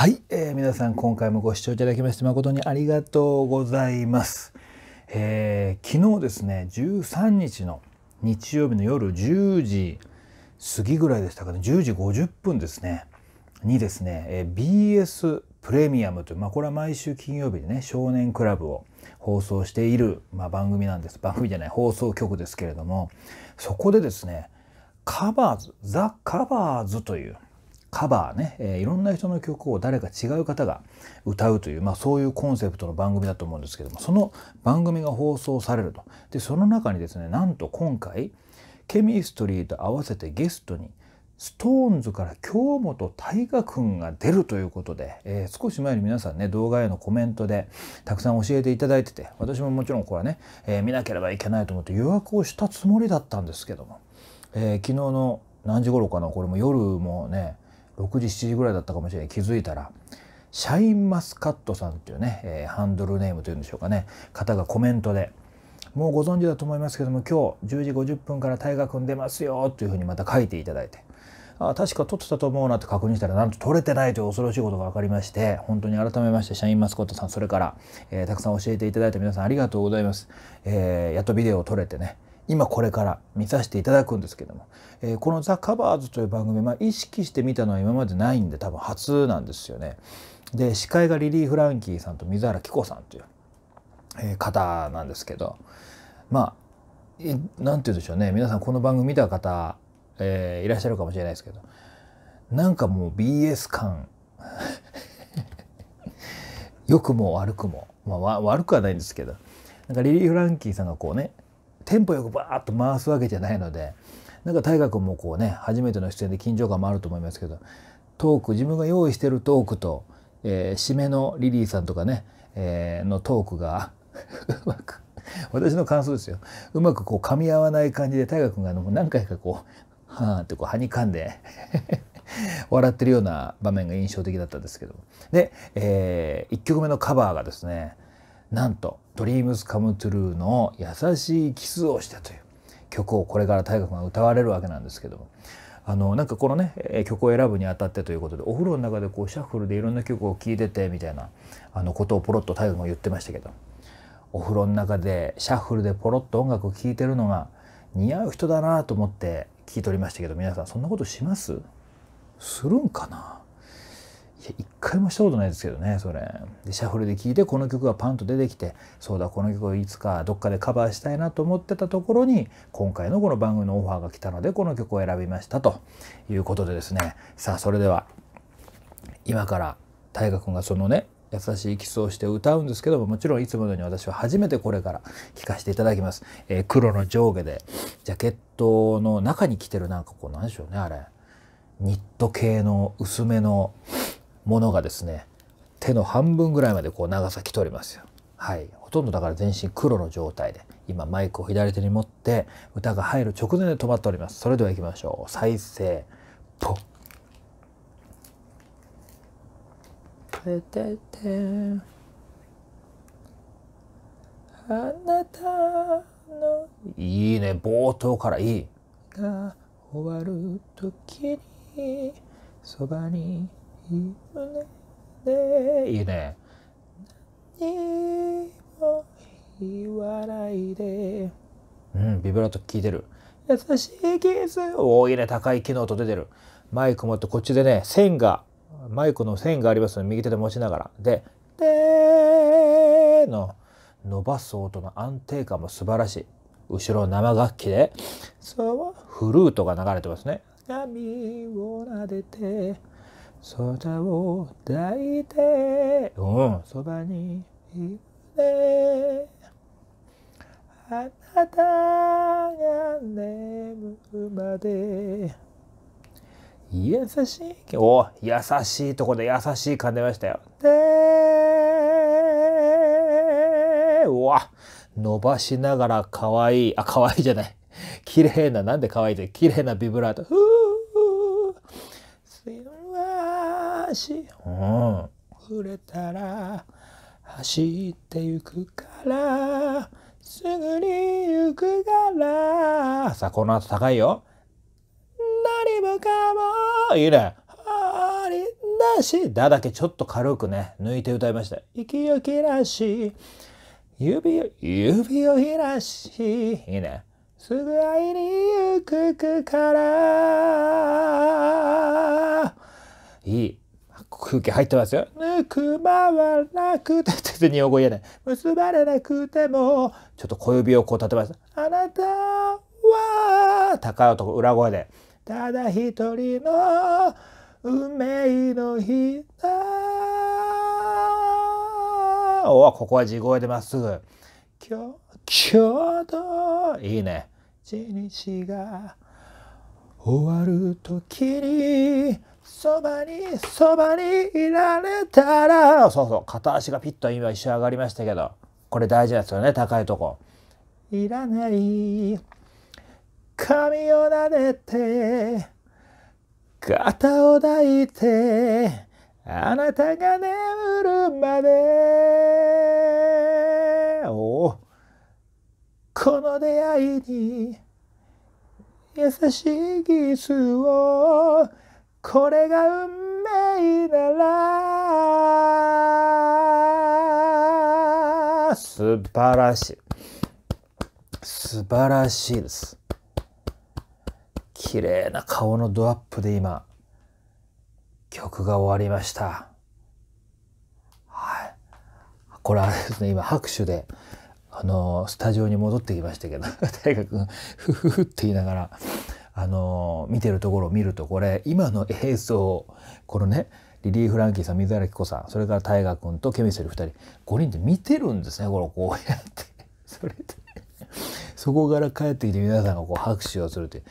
はい、えー、皆さん今回もご視聴いただきまして誠にありがとうございます。えー、昨日ですね13日の日曜日の夜10時過ぎぐらいでしたかね10時50分ですねにですね、えー、BS プレミアムという、まあ、これは毎週金曜日にね少年クラブを放送している、まあ、番組なんです番組じゃない放送局ですけれどもそこでですねカバーズザ・カバーズというカバーね、えー、いろんな人の曲を誰か違う方が歌うという、まあ、そういうコンセプトの番組だと思うんですけどもその番組が放送されるとでその中にですねなんと今回ケミストリーと合わせてゲストに SixTONES から京本大我くんが出るということで、えー、少し前に皆さんね動画へのコメントでたくさん教えていただいてて私ももちろんこれはね、えー、見なければいけないと思って予約をしたつもりだったんですけども、えー、昨日の何時頃かなこれも夜もね6時7時ぐらいだったかもしれない気づいたらシャインマスカットさんっていうね、えー、ハンドルネームというんでしょうかね方がコメントでもうご存知だと思いますけども今日10時50分から大河君出ますよというふうにまた書いていただいてあ確か撮ってたと思うなって確認したらなんと撮れてないという恐ろしいことが分かりまして本当に改めましてシャインマスコットさんそれから、えー、たくさん教えていただいた皆さんありがとうございます、えー、やっとビデオを撮れてね今これから見させていただくんですけども、えー、この「ザ・カバーズ」という番組、まあ、意識して見たのは今までないんで多分初なんですよね。で司会がリリー・フランキーさんと水原希子さんという、えー、方なんですけどまあ何て言うんでしょうね皆さんこの番組見た方、えー、いらっしゃるかもしれないですけどなんかもう BS 感 良くも悪くも、まあ、悪くはないんですけどなんかリリー・フランキーさんがこうねテンポよくバーッと回すわけじゃないのでなんか大河君もこうね初めての出演で緊張感もあると思いますけどトーク自分が用意してるトークと、えー、締めのリリーさんとかね、えー、のトークが うまく私の感想ですようまくこう噛み合わない感じで大河君が何回かこうはーってこうはにかんで 笑ってるような場面が印象的だったんですけどで、えー、1曲目のカバーがですねなんと「Dreams Come True」の「優しいキスをして」という曲をこれから大河君が歌われるわけなんですけども。あのなんかこのね曲を選ぶにあたってということでお風呂の中でこうシャッフルでいろんな曲を聴いててみたいなあのことをポロッと大河君が言ってましたけどお風呂の中でシャッフルでポロッと音楽を聴いてるのが似合う人だなと思って聞いておりましたけど皆さんそんなことしますするんかなや、一回もしたことないですけどね、それ。で、シャッフルで聴いて、この曲がパンと出てきて、そうだ、この曲をいつかどっかでカバーしたいなと思ってたところに、今回のこの番組のオファーが来たので、この曲を選びましたということでですね。さあ、それでは、今から、大河君がそのね、優しいキスをして歌うんですけどももちろんいつものように私は初めてこれから聴かせていただきます、えー、黒の上下でジャケットの中に着てるなんかこう何でしょうねあれニット系の薄めのものがですね手の半分ぐらいまでこう長さ来ておりますよ。はい、ほとんどだから全身黒の状態で今マイクを左手に持って歌が入る直前で止まっておりますそれでは行きましょう再生ポッててあなたのいいね冒頭からいいが終わる時にそばに胸でいいね何も言わないでうんビブラート聞いてる優しいキスおおいいね高い機能と出てるマイク持ってこっちでね線がマイクの線がありますので右手で持ちながらで「で」の伸ばす音の安定感も素晴らしい後ろ生楽器でそうフルートが流れてますね髪を撫でて空を抱いて、うん、そばにいてあなたが眠るまで優しいお優しいとこで優しい感じましたよでうわ伸ばしながら可愛いあ可愛いじゃない綺麗ななんで可愛いって綺麗なビブラートふー足を触れたら走ってゆくからすぐに行くからさあこの後高いよ何もかもいいねありなしだだけちょっと軽くね抜いて歌いました息を切らし指を指を切らしいいねすぐ会いに行くからいい空気入ってますよ。ぬくまわなくて、全然日本語言えない。結ばれなくても、ちょっと小指をこう立てます。あなたは、高い男、裏声で。ただ一人の運命の日だ。おここは地声でまっすぐ。今日、今日と、いいね。一日が終わる時に、そばにそばにいられたらそうそう片足がピッと今一緒上がりましたけどこれ大事ですよね高いとこいらない髪を撫でて肩を抱いてあなたが眠るまでおこの出会いに優しいキスをこれが運命なら素晴らしい素晴らしいです綺麗な顔のドアップで今曲が終わりましたはいこれあれですね今拍手であのスタジオに戻ってきましたけど 大河君フフフって言いながらあの見てるところを見るとこれ今の映像このねリリー・フランキーさん水原希子さんそれから大河君とケミスリ2人5人で見てるんですねこれこうやって それでそこから帰ってきて皆さんがこう拍手をするという。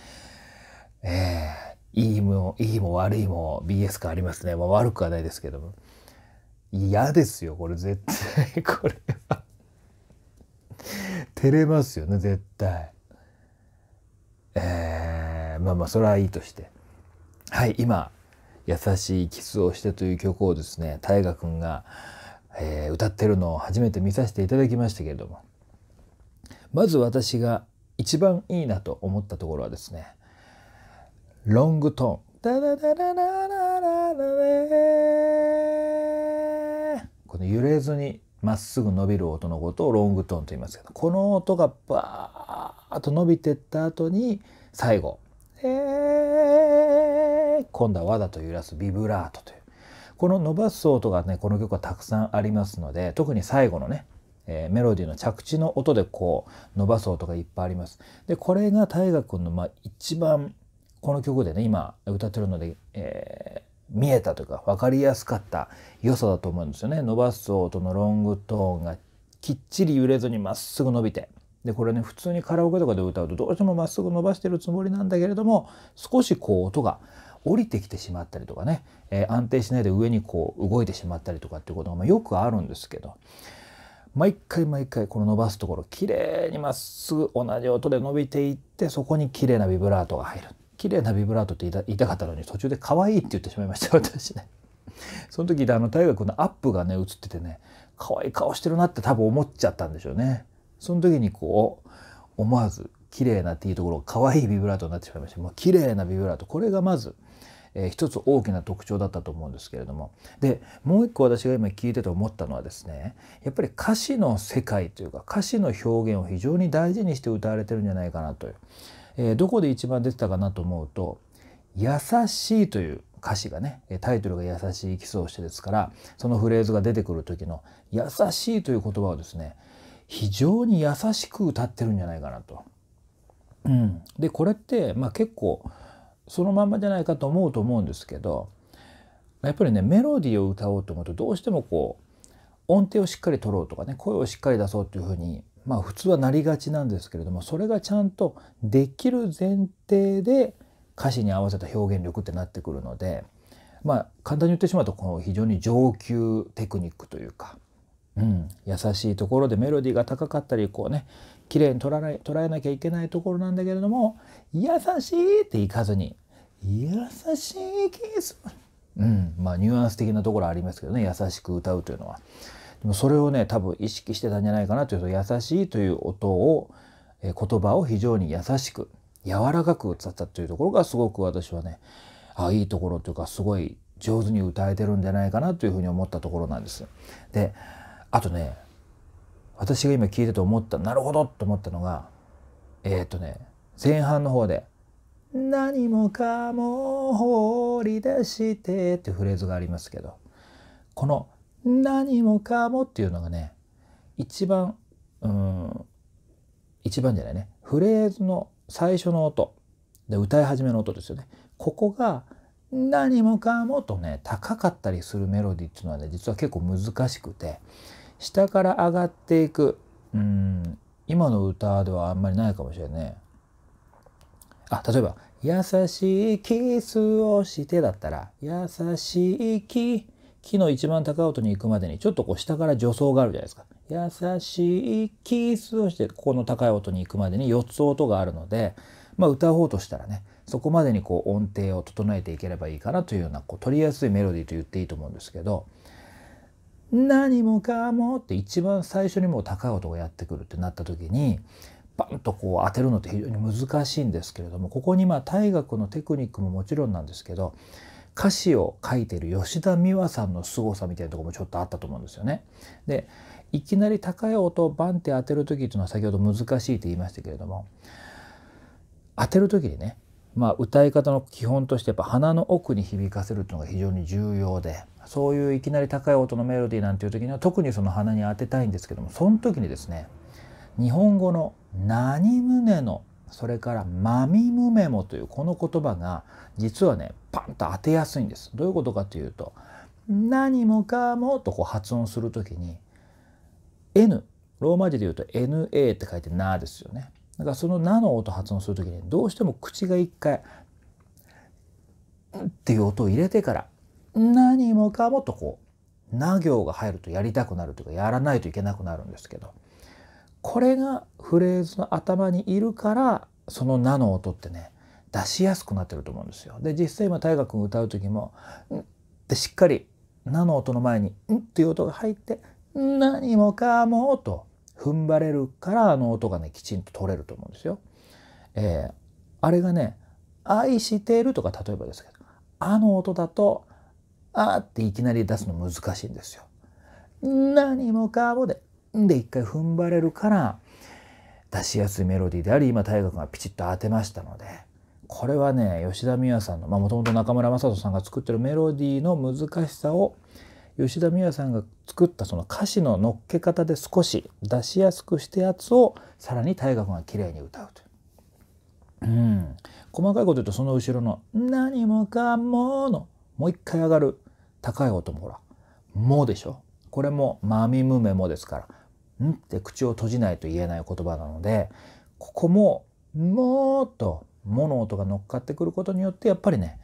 えー、いいもいいも悪いも BS 感ありますね、まあ、悪くはないですけども嫌ですよこれ絶対 これは照れますよね絶対えーまあまあそれはいいとしてはい今「優しいキスをして」という曲をですね大河君が、えー、歌ってるのを初めて見させていただきましたけれどもまず私が一番いいなと思ったところはですねロングトーンダダダダダダダダこの揺れずにまっすぐ伸びる音のことをロングトーンと言いますけどこの音がバーッと伸びてった後に最後で今度は和だと揺らすビブラートというこの伸ばす音がねこの曲はたくさんありますので特に最後のね、えー、メロディーの着地の音でこう伸ばす音がいっぱいあります。でこれが大河君のまあ一番この曲でね今歌ってるので、えー、見えたというか分かりやすかった良さだと思うんですよね。伸ばす音のロングトーンがきっちり揺れずにまっすぐ伸びてでこれね普通にカラオケとかで歌うとどうしてもまっすぐ伸ばしてるつもりなんだけれども少しこう音が降りてきてしまったりとかね、えー、安定しないで上にこう動いてしまったりとかっていうことがまよくあるんですけど毎回毎回この伸ばすところきれいにまっすぐ同じ音で伸びていってそこにきれいなビブラートが入る綺麗なビブラートって言いたかったのに途中で可愛いって言ってしまいました私ね。その時あの大学のアップがね映っててね可愛い顔してるなって多分思っちゃったんでしょうね。その時にこう思わず綺麗なっていうところ可愛いビブラートになってしまいましたもう綺麗なビブラートこれがまず、えー、一つ大きな特徴だったと思うんですけれどもでもう一個私が今聞いてて思ったのはですねやっぱり歌詞の世界というか歌詞の表現を非常に大事にして歌われてるんじゃないかなという、えー、どこで一番出てたかなと思うと「優しい」という歌詞がねタイトルが「優しいキスをして」ですからそのフレーズが出てくる時の「優しい」という言葉をですね非常に優しく歌ってるんじゃないかなと。うん、でこれって、まあ、結構そのまんまじゃないかと思うと思うんですけどやっぱりねメロディーを歌おうと思うとどうしてもこう音程をしっかり取ろうとかね声をしっかり出そうっていうふうにまあ普通はなりがちなんですけれどもそれがちゃんとできる前提で歌詞に合わせた表現力ってなってくるのでまあ簡単に言ってしまうとこの非常に上級テクニックというかうん、優しいところでメロディーが高かったりこうね綺麗に捉え捉えなきゃいけないところなんだけれども「優しい」っていかずに「優しいキス」うんまあニュアンス的なところありますけどね優しく歌うというのは。でもそれをね多分意識してたんじゃないかなというと「優しい」という音を言葉を非常に優しく柔らかく歌ったというところがすごく私はねあいいところというかすごい上手に歌えてるんじゃないかなというふうに思ったところなんです。であとね私が今聞いてて思ったなるほどと思ったのがえっ、ー、とね前半の方で「何もかも放り出して」ってフレーズがありますけどこの「何もかも」っていうのがね一番うん一番じゃないねフレーズの最初の音で歌い始めの音ですよね。ここが何もかもとね高かったりするメロディーっていうのはね実は結構難しくて下から上がっていくうん今の歌ではあんまりないかもしれないねあ例えば「優しいキスをして」だったら「優しい木」木の一番高い音に行くまでにちょっとこう下から助走があるじゃないですか。優しいキスをしてここの高い音に行くまでに4つ音があるので、まあ、歌おうとしたらねそこまでにこう音程を整えていければいいかなというようなこう取りやすいメロディーと言っていいと思うんですけど何もかもって一番最初にもう高い音がやってくるってなった時にバンとこう当てるのって非常に難しいんですけれどもここにまあ大学のテクニックももちろんなんですけど歌詞を書いてる吉田美和さんの凄さみたいなとこもちょっとあったと思うんですよね。でいきなり高い音をバンって当てる時っていうのは先ほど難しいって言いましたけれども当てる時にねまあ歌い方の基本としてやっぱ鼻の奥に響かせるっていうのが非常に重要でそういういきなり高い音のメロディーなんていう時には特にその鼻に当てたいんですけどもその時にですね日本語の「何胸の」それから「まみむめも」というこの言葉が実はねパンと当てやすいんです。どういうことかというと「何もかも」とこう発音する時に「N」ローマ字で言うと「NA」って書いて「な」ですよね。だからその「な」の音発音する時にどうしても口が一回「っていう音を入れてから何もかもとこうな行が入るとやりたくなるというかやらないといけなくなるんですけどこれがフレーズの頭にいるからその「な」の音ってね出しやすくなってると思うんですよ。で実際今大河君歌う時も「ん」ってしっかり「な」の音の前に「ん」っていう音が入って「何もかも」と踏ん張れるからあの音がねきちんと取れると思うんですよ。えー、あれがね「愛してる」とか例えばですけどあの音だとあっていきなり出すの難しいんですよ。何もかもで、んで一回踏ん張れるから、出しやすいメロディーであり、今大河君がピチッと当てましたので、これはね、吉田美和さんの、まあもともと中村雅人さんが作ってるメロディーの難しさを、吉田美和さんが作ったその歌詞の乗っけ方で少し出しやすくしたやつをさらに大河君が綺麗に歌うという。うん、細かいこと言うとその後ろの「何もかも」のもう一回上がる高い音もほら「も」でしょこれも「まみむめも」ですから「ん?」って口を閉じないと言えない言葉なのでここも「も」と「も」の音が乗っかってくることによってやっぱりね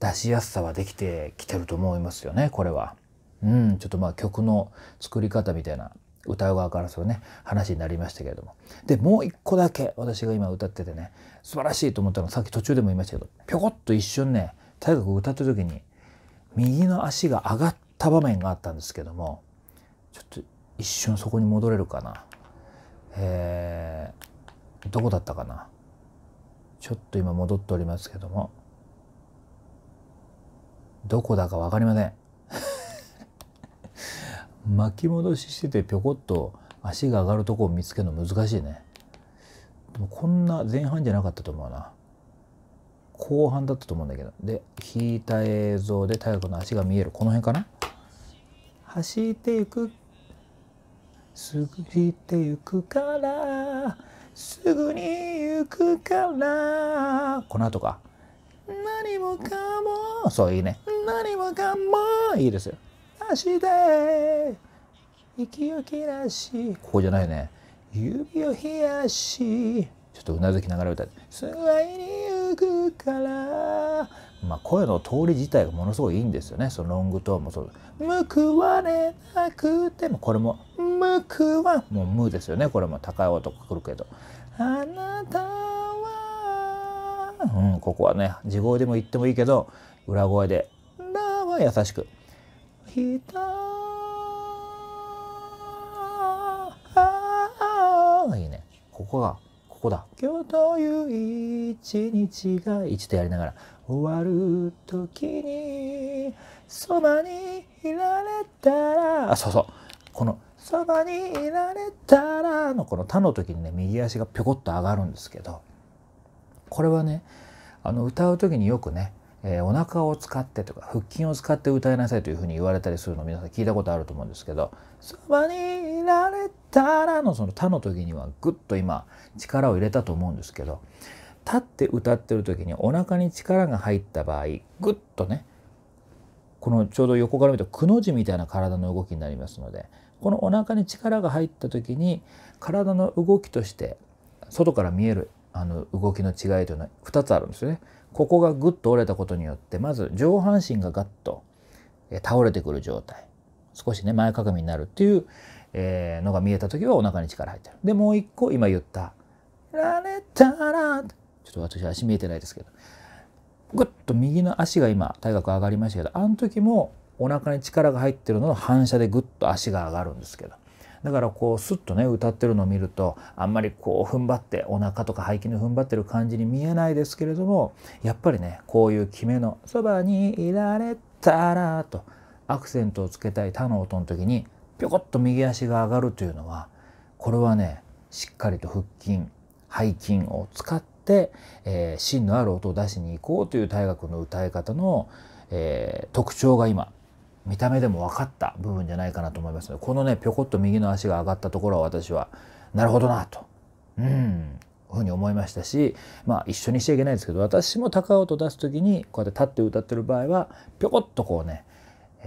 出しやすさはできてきてると思いますよねこれは。うん、ちょっとまあ曲の作り方みたいな歌う側からするね話になりましたけれどもでもう一個だけ私が今歌っててね素晴らしいと思ったのさっき途中でも言いましたけどぴょこっと一瞬ね大河君歌った時に「右の足が上がった場面があったんですけどもちょっと一瞬そこに戻れるかなえー、どこだったかなちょっと今戻っておりますけどもどこだか分かりません 巻き戻ししててぴょこっと足が上がるとこを見つけるの難しいねでもこんな前半じゃなかったと思うな後半だったと思うんだけど。で、引いた映像で太陽の足が見える。この辺かな走っていく、すぐ行ってゆくから、すぐに行くから、この後か。何もかも、そういいね。何もかも、いいですよ。足で、息を切らし、ここじゃないね。指を冷やし、ちょっとうなずきながら歌って、すぐいにぐから」まあ、声の通り自体がものすごいいいんですよねそのロングトーンもそう報われなくてもこれも「報わ」もう「無」ですよねこれも高い音がくるけど「あなたは」うんここはね地声でも言ってもいいけど裏声で「ら」は優しく「ひたいいねここがこだ「今日という一日が一」とやりながら「終わる時にそばにいられたら」あそうそうこの「そばにいられたら」のこの「た」の時にね右足がぴょこっと上がるんですけどこれはねあの歌う時によくねえー、お腹を使ってとか腹筋を使って歌いなさいというふうに言われたりするの皆さん聞いたことあると思うんですけど「そばにいられたら」のその「た」の時にはぐっと今力を入れたと思うんですけど立って歌ってる時にお腹に力が入った場合ぐっとねこのちょうど横から見るとくの字みたいな体の動きになりますのでこのお腹に力が入った時に体の動きとして外から見えるあの動きの違いというのは2つあるんですよね。ここがぐっと折れたことによってまず上半身がガッと倒れてくる状態少しね前かがみになるっていうのが見えた時はお腹に力入ってる。でもう一個今言った「られたら」ちょっと私足見えてないですけどぐっと右の足が今体格上がりましたけどあの時もお腹に力が入ってるのの反射でぐっと足が上がるんですけどだからこうスッとね歌ってるのを見るとあんまりこう踏ん張ってお腹とか背筋の踏ん張ってる感じに見えないですけれどもやっぱりねこういうキめの「そばにいられたら」とアクセントをつけたい他の音の時にぴょこっと右足が上がるというのはこれはねしっかりと腹筋背筋を使って、えー、芯のある音を出しに行こうという大学の歌い方の、えー、特徴が今見た目でも分かった部分じゃないかなと思いますこのねぴょこっと右の足が上がったところは私はなるほどなとうんふうに思いましたしまあ一緒にしちゃいけないですけど私も高音を出す時にこうやって立って歌ってる場合はぴょこっとこうね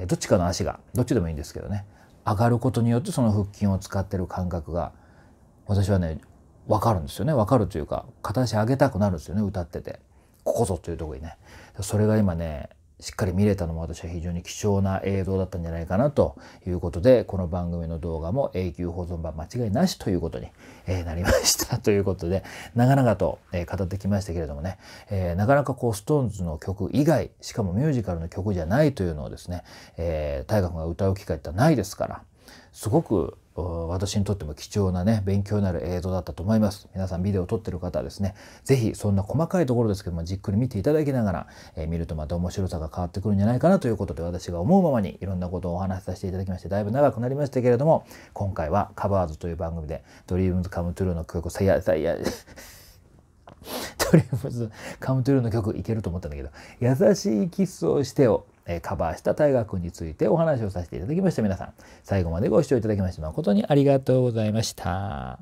どっちかの足がどっちでもいいんですけどね上がることによってその腹筋を使ってる感覚が私はね分かるんですよね分かるというか片足上げたくなるんですよね歌っててここぞというとこにねそれが今ねしっかり見れたのも私は非常に貴重な映像だったんじゃないかなということで、この番組の動画も永久保存版間違いなしということに、えなりました。ということで、長々と、え語ってきましたけれどもね、えなかなかこう、ストーンズの曲以外、しかもミュージカルの曲じゃないというのをですね、えー、大河君が歌う機会ってないですから、すごく私にとっても貴重なね勉強になる映像だったと思います皆さんビデオを撮ってる方はですね是非そんな細かいところですけどもじっくり見ていただきながら、えー、見るとまた面白さが変わってくるんじゃないかなということで私が思うままにいろんなことをお話しさせていただきましてだいぶ長くなりましたけれども今回は「カバーズという番組で「ドリームズカムトゥルーの曲をさやさやドリームズカムトゥルーの曲いけると思ったんだけど「優しいキスをして」をえカバーした大河君についてお話をさせていただきました皆さん最後までご視聴いただきまして誠にありがとうございました。